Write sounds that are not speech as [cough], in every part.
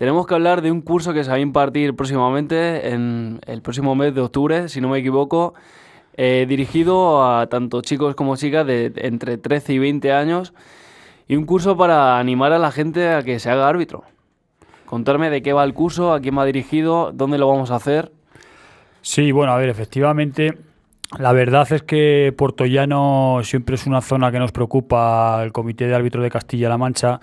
Tenemos que hablar de un curso que se va a impartir próximamente, en el próximo mes de octubre, si no me equivoco, eh, dirigido a tanto chicos como chicas de entre 13 y 20 años, y un curso para animar a la gente a que se haga árbitro. Contarme de qué va el curso, a quién va dirigido, dónde lo vamos a hacer. Sí, bueno, a ver, efectivamente, la verdad es que Llano siempre es una zona que nos preocupa el Comité de Árbitro de Castilla-La Mancha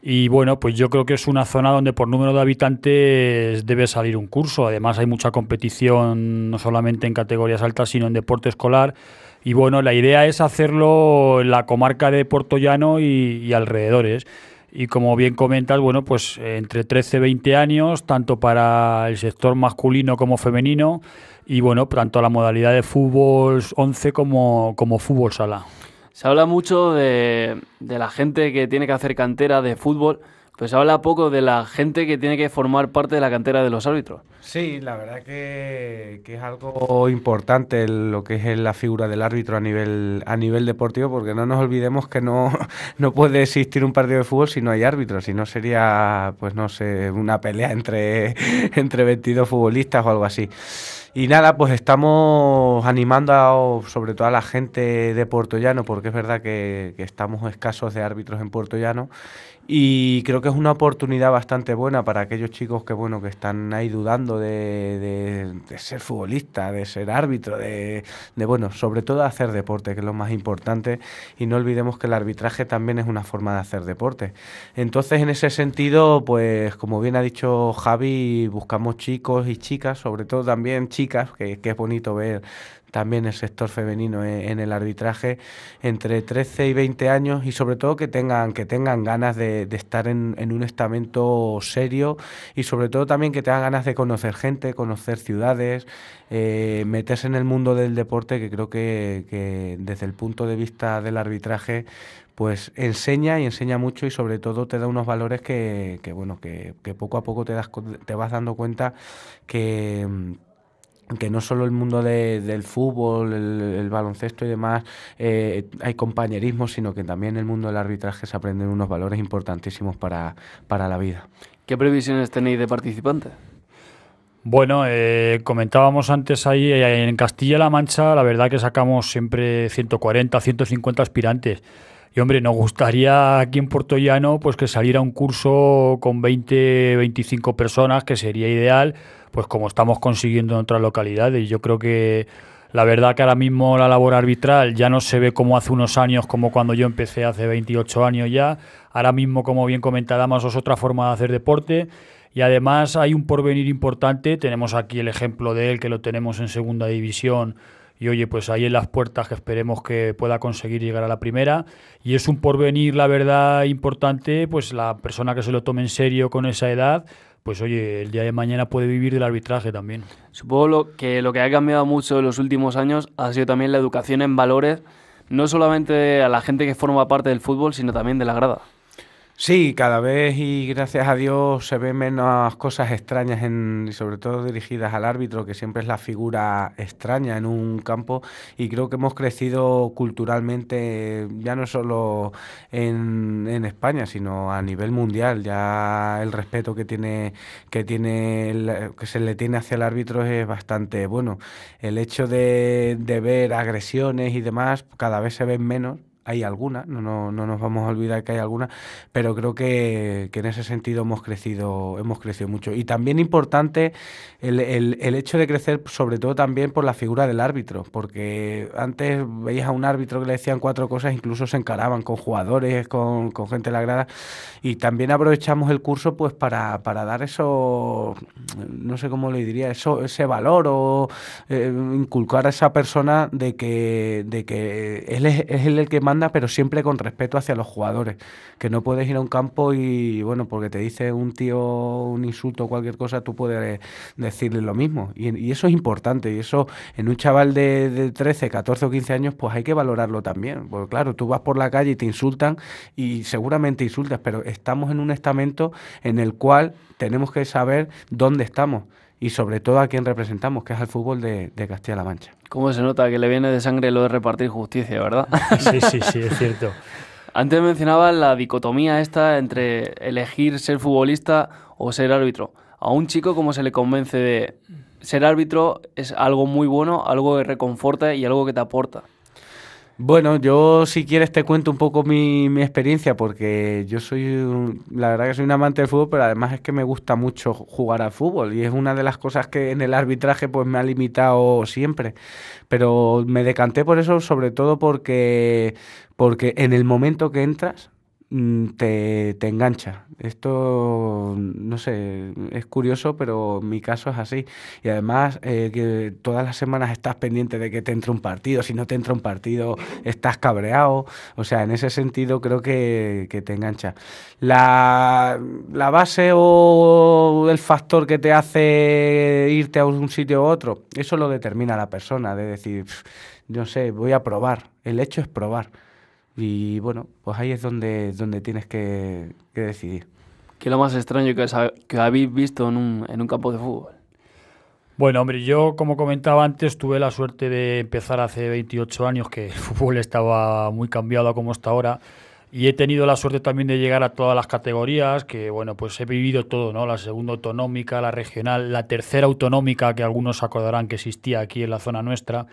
y bueno, pues yo creo que es una zona donde por número de habitantes debe salir un curso. Además hay mucha competición, no solamente en categorías altas, sino en deporte escolar. Y bueno, la idea es hacerlo en la comarca de Portollano y, alrededores. Y como bien comentas, bueno, pues entre 13 y 20 años, tanto para el sector masculino como femenino, y bueno, tanto la modalidad de fútbol 11 como, como fútbol sala. Se habla mucho de, la gente que tiene que hacer cantera de fútbol pues habla poco de la gente que tiene que formar parte de la cantera de los árbitros. Sí, la verdad que, es algo importante lo que es la figura del árbitro a nivel, a nivel deportivo, porque no nos olvidemos que no, [laughs] no puede existir un partido de fútbol si no hay árbitros, si no sería, pues no sé, una pelea entre, [laughs] entre 22 futbolistas o algo así. Y nada, pues estamos animando sobre todo a la gente de Puerto Llano, porque es verdad que, que estamos escasos de árbitros en Puerto Llano y creo que es una oportunidad bastante buena para aquellos chicos que, bueno, que están ahí dudando de, ser futbolista, de ser árbitro, de, bueno, sobre todo hacer deporte, que es lo más importante. Y no olvidemos que el arbitraje también es una forma de hacer deporte. Entonces, en ese sentido, pues como bien ha dicho Javi, buscamos chicos y chicas, sobre todo también chicas, que es bonito ver también el sector femenino e-, en, el arbitraje entre 13 y 20 años y sobre todo que tengan que tengan ganas de, estar en, un estamento serio y sobre todo también que tengan ganas de conocer gente, conocer ciudades, eh, meterse en el mundo del deporte que creo que, desde el punto de vista del arbitraje pues enseña y enseña mucho y sobre todo te da unos valores que, bueno que, poco a poco te das te vas dando cuenta que que no solo el mundo del fútbol, el, baloncesto y demás, eh, hay compañerismo, sino que también en el mundo del arbitraje se aprenden unos valores importantísimos para, para la vida. ¿Qué previsiones tenéis de participantes? Bueno, eh, comentábamos antes ahí, eh, en Castilla-La Mancha, la verdad que sacamos siempre 140, 150 aspirantes hombre, nos gustaría aquí en Portollano pues que saliera un curso con 20, 25 personas, que sería ideal, pues como estamos consiguiendo en otras localidades. Yo creo que la verdad que ahora mismo la labor arbitral ya no se ve como hace unos años, como cuando yo empecé hace 28 años ya. Ahora mismo, como bien comentábamos, es otra forma de hacer deporte. Y además hay un porvenir importante. Tenemos aquí el ejemplo de él, que lo tenemos en segunda división y oye, pues ahí en las puertas que esperemos que pueda conseguir llegar a la primera. Y es un porvenir, la verdad, importante, pues la persona que se lo tome en serio con esa edad, pues oye, el día de mañana puede vivir del arbitraje también. Supongo que lo que ha cambiado mucho en los últimos años ha sido también la educación en valores, no solamente a la gente que forma parte del fútbol, sino también de la grada. Sí, cada vez y gracias a Dios se ven menos cosas extrañas en, sobre todo dirigidas al árbitro, que siempre es la figura extraña en un campo y creo que hemos crecido culturalmente ya no solo en, España, sino a nivel mundial. Ya el respeto que tiene que tiene que se le tiene hacia el árbitro es bastante bueno. El hecho de ver agresiones y demás cada vez se ven menos hay algunas, no, no, nos vamos a olvidar que hay algunas, pero creo que, que, en ese sentido hemos crecido, hemos crecido mucho. Y también importante el, el, el, hecho de crecer, sobre todo también por la figura del árbitro, porque antes veías a un árbitro que le decían cuatro cosas, incluso se encaraban con jugadores, con, con gente de la grada, y también aprovechamos el curso pues para, para dar eso, no sé cómo le diría, eso, ese valor o eh, inculcar a esa persona de que, de que él es, el que manda pero siempre con respeto hacia los jugadores. Que no puedes ir a un campo y, bueno, porque te dice un tío un insulto o cualquier cosa, tú puedes decirle lo mismo. Y, eso es importante. Y eso en un chaval de, de, 13, 14 o 15 años, pues hay que valorarlo también. Porque claro, tú vas por la calle y te insultan y seguramente insultas, pero estamos en un estamento en el cual tenemos que saber dónde estamos y sobre todo a quien representamos, que es al fútbol de, Castilla-La Mancha. ¿Cómo se nota que le viene de sangre lo de repartir justicia, verdad? Sí, sí, sí, es cierto. [laughs] Antes mencionaba la dicotomía esta entre elegir ser futbolista o ser árbitro. A un chico, ¿cómo se le convence de ser árbitro es algo muy bueno, algo que reconforta y algo que te aporta? Bueno, yo si quieres te cuento un poco mi, mi experiencia porque yo soy, la verdad que soy un amante del fútbol, pero además es que me gusta mucho jugar al fútbol y es una de las cosas que en el arbitraje pues me ha limitado siempre. Pero me decanté por eso sobre todo porque, porque en el momento que entras Mm, te, engancha. Esto, no sé, es curioso, pero en mi caso es así. Y además, eh, que todas las semanas estás pendiente de que te entre un partido. Si no te entra un partido, estás cabreado. O sea, en ese sentido creo que, te engancha. La, base o el factor que te hace irte a un sitio u otro, eso lo determina la persona, de decir, no sé, voy a probar. El hecho es probar. Y bueno, pues ahí es donde, donde tienes que, decidir. ¿Qué es lo más extraño que, habéis visto en un, en un campo de fútbol? Bueno, hombre, yo como comentaba antes tuve la suerte de empezar hace 28 años que el [laughs] fútbol estaba muy cambiado como está ahora y he tenido la suerte también de llegar a todas las categorías que bueno, pues he vivido todo, ¿no? La segunda autonómica, la regional, la tercera autonómica que algunos acordarán que existía aquí en la zona nuestra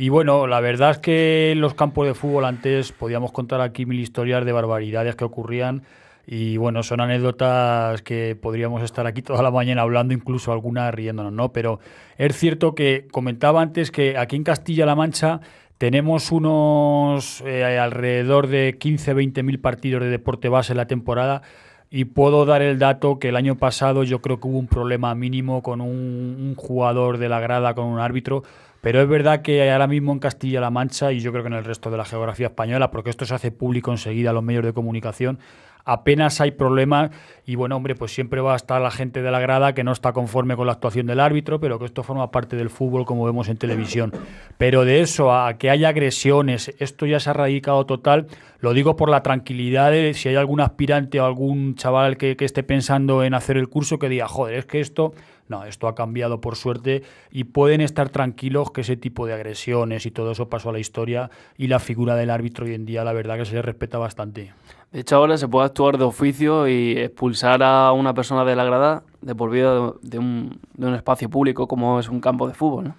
y bueno, la verdad es que en los campos de fútbol antes podíamos contar aquí mil historias de barbaridades que ocurrían. Y bueno, son anécdotas que podríamos estar aquí toda la mañana hablando, incluso algunas riéndonos, ¿no? Pero es cierto que comentaba antes que aquí en Castilla-La Mancha tenemos unos eh, alrededor de 15-20 mil partidos de deporte base en la temporada y puedo dar el dato que el año pasado yo creo que hubo un problema mínimo con un jugador de la grada, con un árbitro pero es verdad que ahora mismo en Castilla-La Mancha y yo creo que en el resto de la geografía española, porque esto se hace público enseguida a los medios de comunicación, apenas hay problemas y bueno, hombre, pues siempre va a estar la gente de la grada que no está conforme con la actuación del árbitro, pero que esto forma parte del fútbol como vemos en televisión. Pero de eso a que haya agresiones, esto ya se ha radicado total, lo digo por la tranquilidad de si hay algún aspirante o algún chaval que, que esté pensando en hacer el curso que diga, joder, es que esto no, esto ha cambiado por suerte y pueden estar tranquilos que ese tipo de agresiones y todo eso pasó a la historia y la figura del árbitro hoy en día la verdad que se le respeta bastante. De hecho ahora se puede actuar de oficio y expulsar a una persona de la grada de por vida de un, de un espacio público como es un campo de fútbol, ¿no?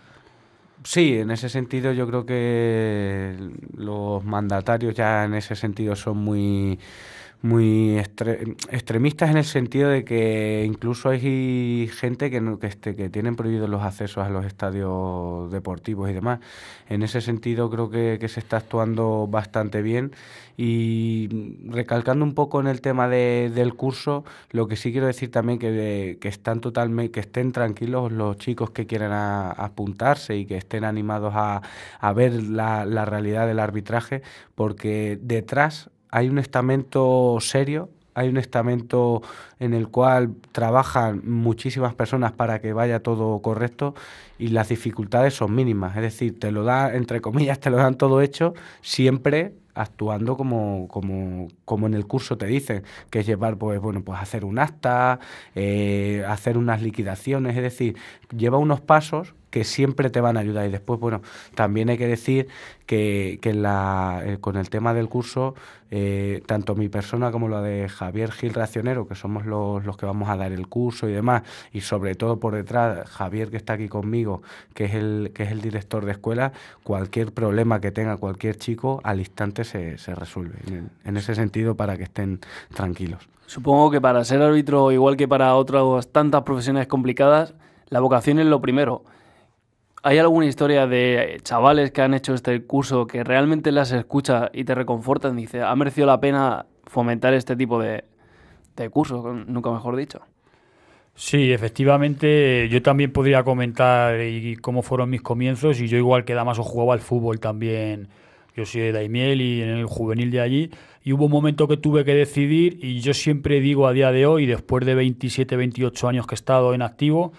Sí, en ese sentido yo creo que los mandatarios ya en ese sentido son muy muy extremistas en el sentido de que incluso hay gente que, no, este, que, tienen prohibidos los accesos a los estadios deportivos y demás. En ese sentido creo que, se está actuando bastante bien y recalcando un poco en el tema de, del curso, lo que sí quiero decir también que, que, están totalmente, que estén tranquilos los chicos que quieran apuntarse y que estén animados a, a ver la, la realidad del arbitraje, porque detrás hay un estamento serio, hay un estamento en el cual trabajan muchísimas personas para que vaya todo correcto y las dificultades son mínimas. Es decir, te lo dan, entre comillas, te lo dan todo hecho, siempre actuando como, como, como en el curso te dicen, que es llevar, pues bueno, pues hacer un acta, eh, hacer unas liquidaciones, es decir, lleva unos pasos que siempre te van a ayudar. Y después, bueno, también hay que decir que, que la, eh, con el tema del curso, eh, tanto mi persona como la de Javier Gil Racionero, que somos los, los, que vamos a dar el curso y demás, y sobre todo por detrás, Javier que está aquí conmigo, que es el, que es el director de escuela, cualquier problema que tenga cualquier chico, al instante se, se resuelve. en ese sentido, para que estén tranquilos. Supongo que para ser árbitro, igual que para otras tantas profesiones complicadas, la vocación es lo primero. ¿Hay alguna historia de chavales que han hecho este curso que realmente las escucha y te reconfortan? Dice, ¿ha merecido la pena fomentar este tipo de, de cursos? Nunca mejor dicho. Sí, efectivamente, yo también podría comentar cómo fueron mis comienzos y yo igual que Damaso jugaba al fútbol también. Yo soy de Daimiel y en el juvenil de allí y hubo un momento que tuve que decidir y yo siempre digo a día de hoy, después de 27, 28 años que he estado en activo,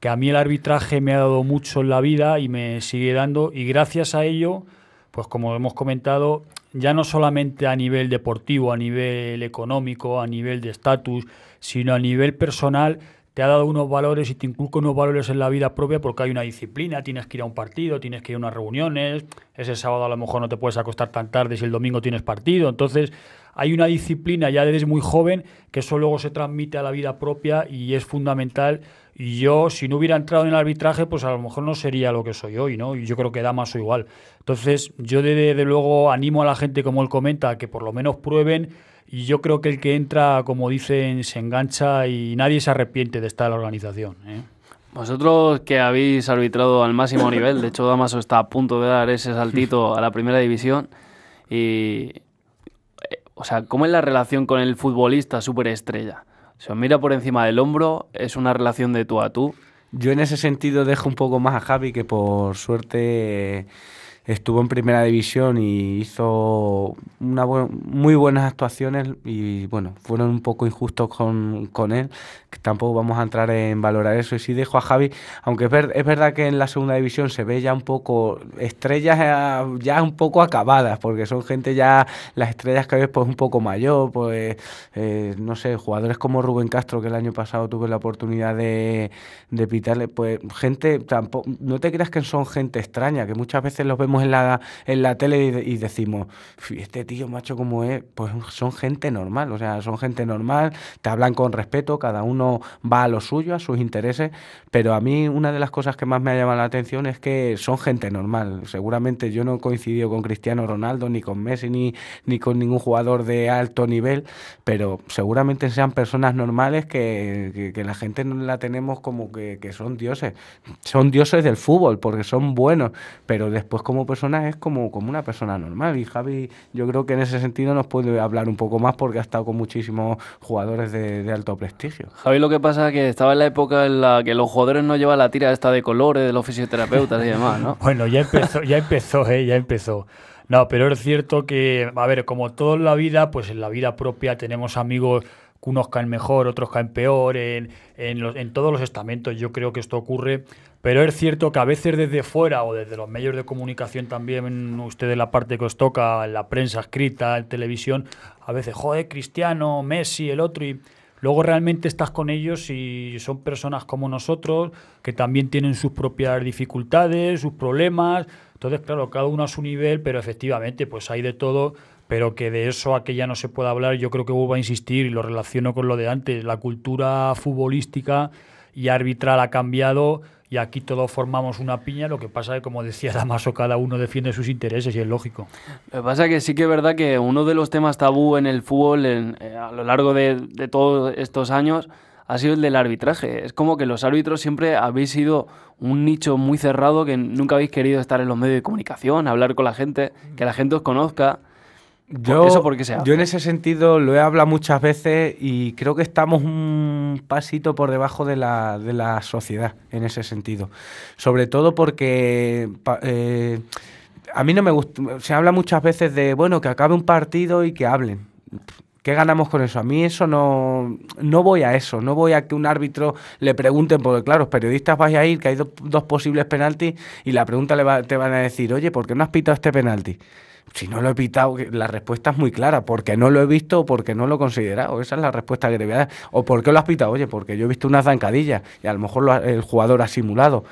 que a mí el arbitraje me ha dado mucho en la vida y me sigue dando, y gracias a ello, pues como hemos comentado, ya no solamente a nivel deportivo, a nivel económico, a nivel de estatus, sino a nivel personal, te ha dado unos valores y te inculca unos valores en la vida propia porque hay una disciplina, tienes que ir a un partido, tienes que ir a unas reuniones, ese sábado a lo mejor no te puedes acostar tan tarde si el domingo tienes partido, entonces hay una disciplina ya desde muy joven que eso luego se transmite a la vida propia y es fundamental. Y yo, si no hubiera entrado en el arbitraje, pues a lo mejor no sería lo que soy hoy, ¿no? Y yo creo que da más o igual. Entonces, yo desde luego animo a la gente, como él comenta, que por lo menos prueben y yo creo que el que entra, como dicen, se engancha y nadie se arrepiente de estar en la organización. ¿eh? Vosotros que habéis arbitrado al máximo nivel, de hecho Damaso está a punto de dar ese saltito a la primera división. Y, eh, o sea, ¿cómo es la relación con el futbolista superestrella? Se os mira por encima del hombro, es una relación de tú a tú. Yo en ese sentido dejo un poco más a Javi, que por suerte estuvo en primera división y hizo una muy buenas actuaciones y bueno, fueron un poco injustos con, con, él, que tampoco vamos a entrar en valorar eso. Y si dejo a Javi, aunque es, verdad que en la segunda división se ve ya un poco estrellas ya, un poco acabadas, porque son gente ya, las estrellas que ves pues un poco mayor, pues eh, no sé, jugadores como Rubén Castro, que el año pasado tuve la oportunidad de, de pitarle, pues gente tampoco, no te creas que son gente extraña, que muchas veces los vemos en la, en la tele y, decimos, este tío macho como es, pues son gente normal, o sea, son gente normal, te hablan con respeto, cada uno va a lo suyo, a sus intereses, pero a mí una de las cosas que más me ha llamado la atención es que son gente normal. Seguramente yo no coincido con Cristiano Ronaldo, ni con Messi, ni, ni con ningún jugador de alto nivel, pero seguramente sean personas normales que, la gente no la tenemos como que son dioses. Son dioses del fútbol porque son buenos, pero después como persona es como, como una persona normal. Y Javi, yo creo que en ese sentido nos puede hablar un poco más porque ha estado con muchísimos jugadores de, alto prestigio. Javi, lo que pasa es que estaba en la época en la que los jugadores no llevan la tira esta de colores de los fisioterapeutas y demás, ¿no? [laughs] bueno, ya empezó, ya empezó, ¿eh? ya empezó. No, pero es cierto que, a ver, como todo en la vida, pues en la vida propia tenemos amigos unos caen mejor, otros caen peor, en, todos los estamentos yo creo que esto ocurre, pero es cierto que a veces desde fuera o desde los medios de comunicación también, ustedes la parte que os toca, la prensa escrita, en televisión, a veces, joder, Cristiano, Messi, el otro, y luego realmente estás con ellos y son personas como nosotros que también tienen sus propias dificultades, sus problemas, entonces, claro, cada uno a su nivel, pero efectivamente, pues hay de todo pero que de eso a ya no se pueda hablar, yo creo que vuelvo a insistir y lo relaciono con lo de antes, la cultura futbolística y arbitral ha cambiado y aquí todos formamos una piña, lo que pasa es que, como decía [laughs] Damaso, cada uno defiende sus intereses y es lógico. Lo que pasa es que sí que es verdad que uno de los temas tabú en el fútbol eh, a lo largo de, de, todos estos años ha sido el del arbitraje. Es como que los árbitros siempre habéis sido un nicho muy cerrado que nunca habéis querido estar en los medios de comunicación, hablar con la gente, que la gente os conozca. Yo, en ese sentido lo he hablado muchas veces y creo que estamos un pasito por debajo de la, de la sociedad en ese sentido. Sobre todo porque... Eh, a mí no me gusta. Se habla muchas veces de, bueno, que acabe un partido y que hablen. ¿Qué ganamos con eso? A mí eso no, no voy a eso, no voy a que un árbitro le pregunten, porque claro, los periodistas vais a ir, que hay dos posibles penaltis, y la pregunta te van a decir, oye, ¿por qué no has pitado este penalti? si no lo he pitado, la respuesta es muy clara, porque no lo he visto o porque no lo he considerado. Esa es la respuesta que te dar. O porque lo has pitado, oye, porque yo he visto unas zancadilla y a lo mejor el jugador ha simulado.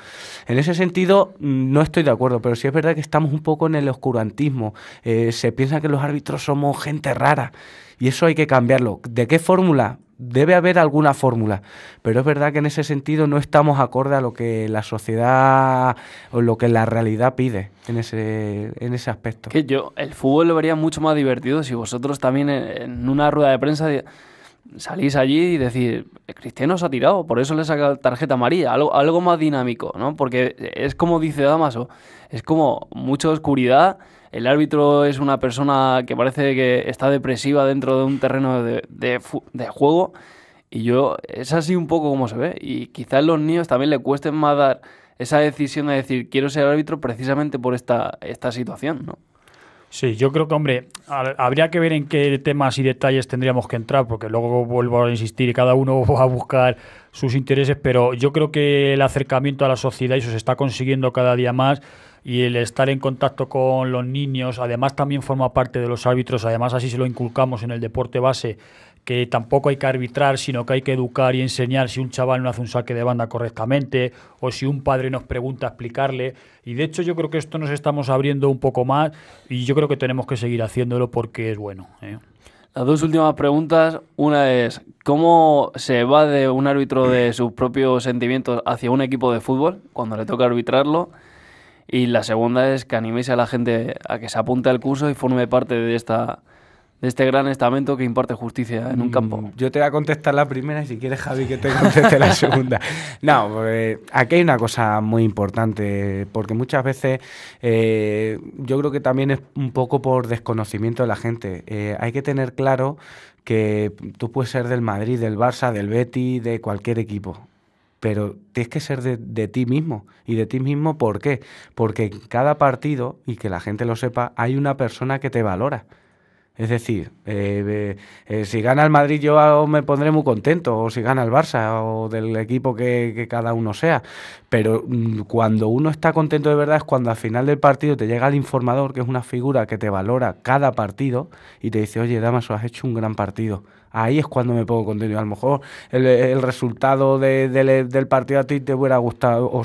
En ese sentido, mm, no estoy de acuerdo, pero sí es verdad que estamos un poco en el oscurantismo. Eh, se piensa que los árbitros somos gente rara. Y eso hay que cambiarlo. ¿De qué fórmula? Debe haber alguna fórmula, pero es verdad que en ese sentido no estamos acorde a lo que la sociedad o lo que la realidad pide en ese, en ese aspecto. Que yo el fútbol lo vería mucho más divertido si vosotros también en una rueda de prensa salís allí y decís, Cristiano se ha tirado, por eso le saca tarjeta amarilla, algo, algo más dinámico, ¿no? Porque es como dice Damaso, es como mucha oscuridad, el árbitro es una persona que parece que está depresiva dentro de un terreno de, juego y yo, es así un poco como se ve y quizás los niños también le cuesten más dar esa decisión de decir, quiero ser árbitro precisamente por esta, esta situación, ¿no? Sí, yo creo que, hombre, habría que ver en qué temas y detalles tendríamos que entrar, porque luego vuelvo a insistir, cada uno [laughs] va a buscar sus intereses, pero yo creo que el acercamiento a la sociedad, y eso se está consiguiendo cada día más, y el estar en contacto con los niños, además también forma parte de los árbitros, además así se lo inculcamos en el deporte base que tampoco hay que arbitrar, sino que hay que educar y enseñar si un chaval no hace un saque de banda correctamente o si un padre nos pregunta explicarle. Y de hecho yo creo que esto nos estamos abriendo un poco más y yo creo que tenemos que seguir haciéndolo porque es bueno. ¿eh? Las dos últimas preguntas. Una es, ¿cómo se va de un árbitro de sus propios sentimientos hacia un equipo de fútbol cuando le toca arbitrarlo? Y la segunda es que animéis a la gente a que se apunte al curso y forme parte de esta de este gran estamento que imparte justicia en un campo. Mm, yo te voy a contestar la primera y si quieres, Javi, que te conteste la segunda. [laughs] No, aquí hay una cosa muy importante, porque muchas veces eh, yo creo que también es un poco por desconocimiento de la gente. Eh, hay que tener claro que tú puedes ser del Madrid, del Barça, del Betty, de cualquier equipo pero tienes que ser de, ti mismo. ¿Y de ti mismo por qué? Porque en cada partido, y que la gente lo sepa, hay una persona que te valora. Es decir, eh, eh, eh, si gana el Madrid yo ah, me pondré muy contento, o si gana el Barça, o del equipo que, cada uno sea. Pero mm, cuando uno está contento de verdad es cuando al final del partido te llega el informador, que es una figura que te valora cada partido, y te dice, oye, Damaso, has hecho un gran partido. Ahí es cuando me pongo contento. A lo mejor el, resultado del partido a ti te hubiera gustado, o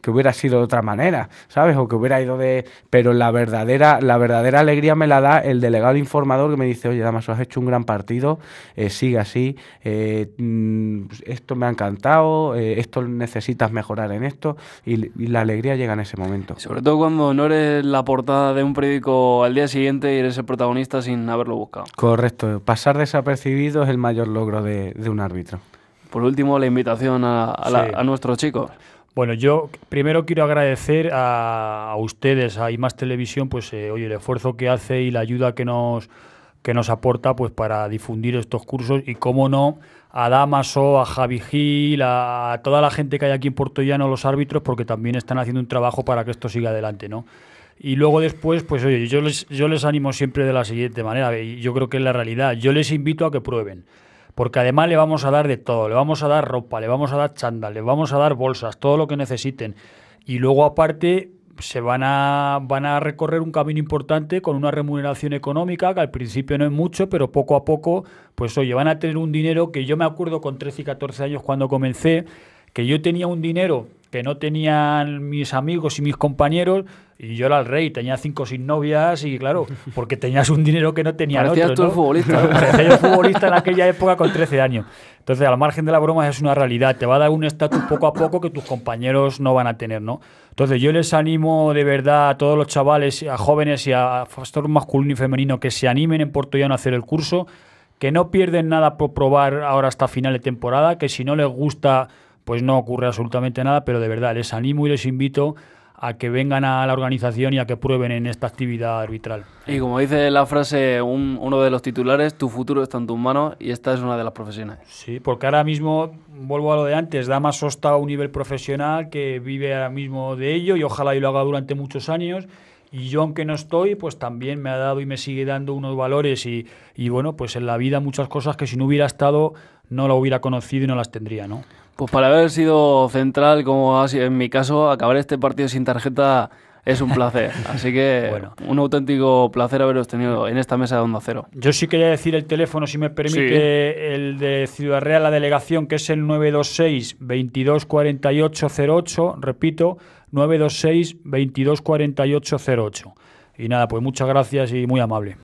que hubiera sido de otra manera, ¿sabes? O que hubiera ido de. Pero la verdadera, la verdadera alegría me la da el delegado informador que me dice, oye, Damaso, has hecho un gran partido, eh, sigue así, eh, mm, esto me ha encantado, eh, esto necesitas mejorar en esto, y, y, la alegría llega en ese momento. Sobre todo cuando no eres la portada de un periódico al día siguiente y eres el protagonista sin haberlo buscado. Correcto, pasar de esa recibido es el mayor logro de, un árbitro. Por último, la invitación a, nuestros chicos. Bueno, yo primero quiero agradecer a, ustedes, a IMAS Televisión, pues eh, oye, el esfuerzo que hace y la ayuda que nos, que nos aporta pues para difundir estos cursos y cómo no a Damaso, a Javi Gil, a, toda la gente que hay aquí en Puerto Llano, los árbitros, porque también están haciendo un trabajo para que esto siga adelante, ¿no? Y luego después, pues oye, yo les, yo les animo siempre de la siguiente manera, yo creo que es la realidad, yo les invito a que prueben. Porque además le vamos a dar de todo, le vamos a dar ropa, le vamos a dar chándal, le vamos a dar bolsas, todo lo que necesiten. Y luego aparte, se van a, van a recorrer un camino importante con una remuneración económica que al principio no es mucho, pero poco a poco, pues oye, van a tener un dinero que yo me acuerdo con 13 y 14 años cuando comencé, que yo tenía un dinero que no tenían mis amigos y mis compañeros, y yo era el rey, tenía cinco sin novias, y claro, [laughs] porque tenías un dinero que no tenía el otro, tú ¿no? [laughs] el futbolista. yo futbolista en aquella época con 13 años. Entonces, al margen de la broma, es una realidad. Te va a dar un estatus poco a poco que tus compañeros no van a tener, ¿no? Entonces, yo les animo de verdad a todos los chavales, a jóvenes y a pastor masculino y femenino que se animen en Portollano a hacer el curso que no pierden nada por probar ahora hasta final de temporada, que si no les gusta pues no ocurre absolutamente nada, pero de verdad les animo y les invito a que vengan a la organización y a que prueben en esta actividad arbitral. Y como dice la frase, uno de los titulares, tu futuro está en tus manos y esta es una de las profesiones. Sí, porque ahora mismo, vuelvo a lo de antes, da más Sosta a un nivel profesional que vive ahora mismo de ello y ojalá y lo haga durante muchos años. Y yo, aunque no estoy, pues también me ha dado y me sigue dando unos valores y bueno, pues en la vida muchas cosas que si no hubiera estado no la hubiera conocido y no las tendría, ¿no? Pues para haber sido central, como en mi caso, acabar este partido sin tarjeta es un placer. [laughs] Así que un auténtico placer haberos tenido en esta mesa de Onda Cero. Yo sí quería decir el teléfono, si me permite, el de Ciudad Real, la delegación, que es el 926-224808. Repito, 926-224808. Y nada, pues muchas gracias y muy amable.